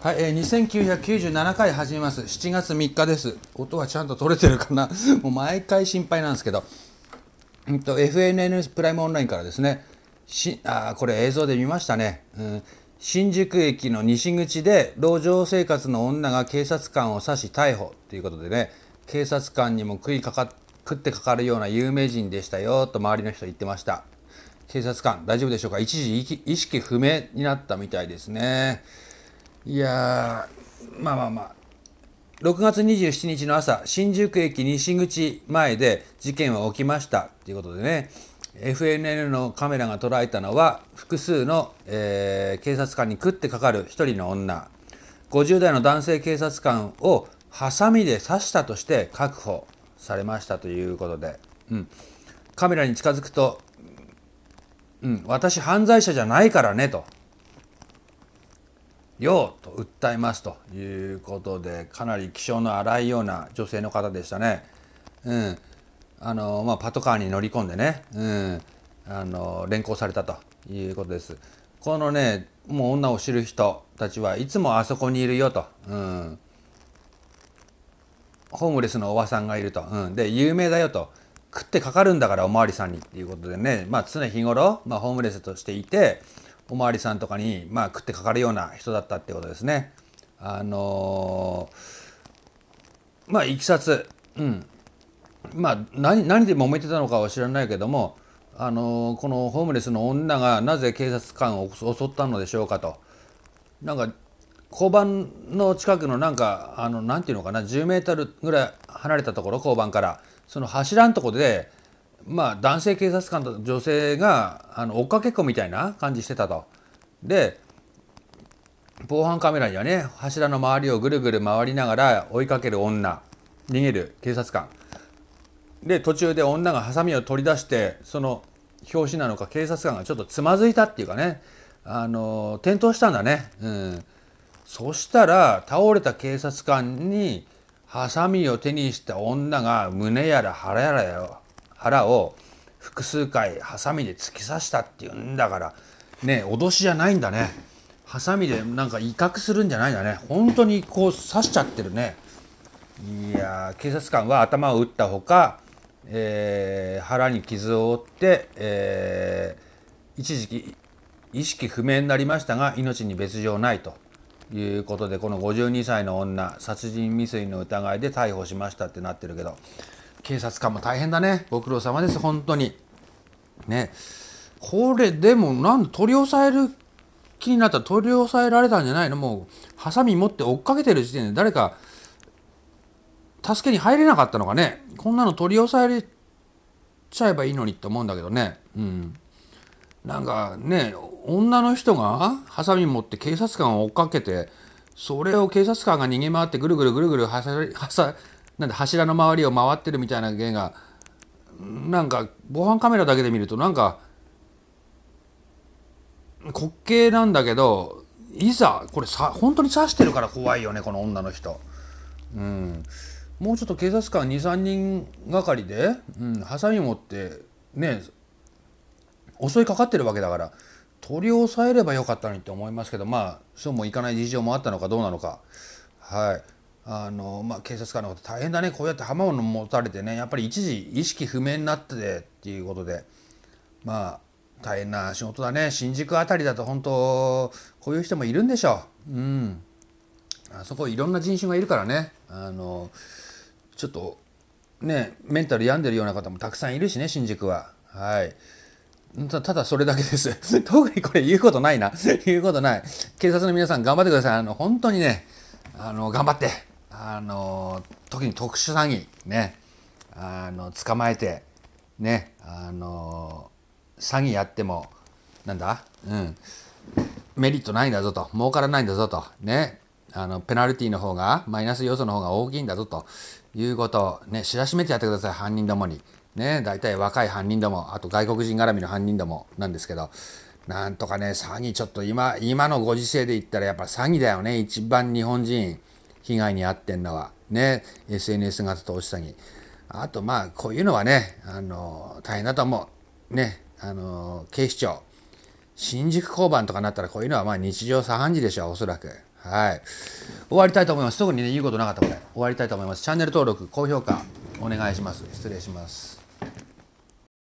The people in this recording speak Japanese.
はい、えー、2997回始めます。7月3日です。音はちゃんと取れてるかな もう毎回心配なんですけど。うん、と、FNN プライムオンラインからですね。しあこれ映像で見ましたね、うん。新宿駅の西口で路上生活の女が警察官を刺し逮捕ということでね、警察官にも食いかか食ってかかるような有名人でしたよと周りの人言ってました。警察官大丈夫でしょうか一時意識不明になったみたいですね。いやまあまあまあ6月27日の朝新宿駅西口前で事件は起きましたっていうことでね FNN のカメラが捉えたのは複数の、えー、警察官に食ってかかる1人の女50代の男性警察官をハサミで刺したとして確保されましたということで、うん、カメラに近づくと、うん、私犯罪者じゃないからねとようと訴えますということでかなり気性の荒いような女性の方でしたね。うんあのまあ、パトカーに乗り込んでね、うん、あの連行されたということです。このねもう女を知る人たちはいつもあそこにいるよと、うん、ホームレスのおばさんがいると、うん、で有名だよと食ってかかるんだからおまわりさんにということでね、まあ、常日頃、まあ、ホームレスとしていておまわりさんとかに、まあ、食ってかかるような人だったってことですね。あのー、まあいきさつ、うん、まあ何何で揉めてたのかは知らないけども、あのー、このホームレスの女がなぜ警察官を襲ったのでしょうかと。なんか交番の近くのなんかあのなんていうのかな10メートルぐらい離れたところ交番からその柱のとこでまあ、男性警察官と女性があの追っかけっこみたいな感じしてたと。で防犯カメラにはね柱の周りをぐるぐる回りながら追いかける女逃げる警察官で途中で女がハサミを取り出してその表紙なのか警察官がちょっとつまずいたっていうかねあの転倒したんだね、うん、そしたら倒れた警察官にハサミを手にした女が胸やら腹やらよ腹を複数回ハサミで突き刺したっていうんだからね脅しじゃないんだねハサミでなんか威嚇するんじゃないんだね本当にこう刺しちゃってるねいや警察官は頭を打ったほか、えー、腹に傷を負って、えー、一時期意識不明になりましたが命に別状ないということでこの52歳の女殺人未遂の疑いで逮捕しましたってなってるけど警察官も大変だねご苦労様です本当にねこれでもなん取り押さえる気になったら取り押さえられたんじゃないのもうハサミ持って追っかけてる時点で誰か助けに入れなかったのかねこんなの取り押さえれちゃえばいいのにって思うんだけどねうんなんかね女の人がハサミ持って警察官を追っかけてそれを警察官が逃げ回ってぐるぐるぐるぐるはさはさなんで柱の周りを回ってるみたいな芸がなんか防犯カメラだけで見るとなんか滑稽なんだけどいざこれさ本当に刺してるから怖いよねこの女の人。うん、もうちょっと警察官23人がかりで、うん、ハサミ持ってね襲いかかってるわけだから取り押さえればよかったのにって思いますけどまあそうもいかない事情もあったのかどうなのかはい。あのまあ、警察官の方大変だねこうやって浜を持たれてねやっぱり一時意識不明になっててっていうことでまあ大変な仕事だね新宿辺りだと本当こういう人もいるんでしょううんあそこいろんな人種がいるからねあのちょっとねメンタル病んでるような方もたくさんいるしね新宿ははいただそれだけです 特にこれ言うことないな 言うことない警察の皆さん頑張ってくださいあの本当にねあの頑張ってあの時に特殊詐欺ねあの捕まえてねあの詐欺やってもなんだうんメリットないんだぞと儲からないんだぞとねあのペナルティの方がマイナス要素の方が大きいんだぞということをね知らしめてやってください犯人どもにね大体若い犯人どもあと外国人絡みの犯人どもなんですけどなんとかね詐欺ちょっと今今のご時世で言ったらやっぱ詐欺だよね一番日本人被害に遭ってんのは、ね、SNS 型投資詐欺。あと、まあ、こういうのはね、あの、大変だと思う。ね、あの、警視庁、新宿交番とかになったら、こういうのはまあ日常茶飯事でしょう、おそらく。はい。終わりたいと思います。特にね、言うことなかったこれ。終わりたいと思います。チャンネル登録、高評価、お願いします。失礼します。